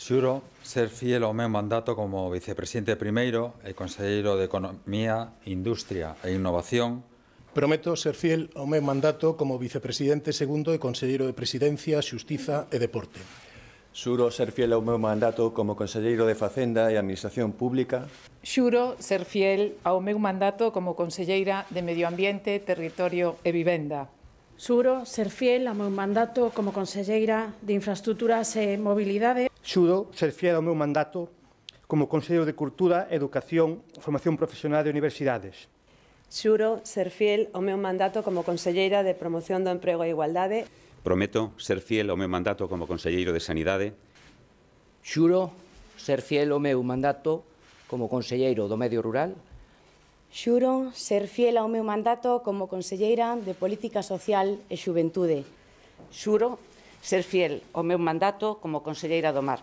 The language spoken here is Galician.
Xuro ser fiel ao meu mandato como vicepresidente primeiro e conselleiro de Economía, Industria e Innovación. Prometo ser fiel ao meu mandato como vicepresidente segundo e conselleiro de Presidencia, Xustiza e Deporte. Xuro ser fiel ao meu mandato como conselleiro de Facenda e Administración Pública. Xuro ser fiel ao meu mandato como conselleira de Medio Ambiente, Territorio e Vivenda. Xuro ser fiel ao meu mandato como conselleira de Infraestructuras e Mobilidade. Xudo ser fiel ao meu mandato como Consello de Cultura, Educación, Formación Profesional de Universidades. Xuro ser fiel ao meu mandato como Conselleira de Promoción do Emprego e Igualdade. Prometo ser fiel ao meu mandato como Conselleiro de Sanidade. Xuro ser fiel ao meu mandato como Conselleiro do Medio Rural Xuro ser fiel ao meu mandato como Conselleira de Política Social e Xuventude. Xuro ser fiel ao meu mandato como conselleira do mar.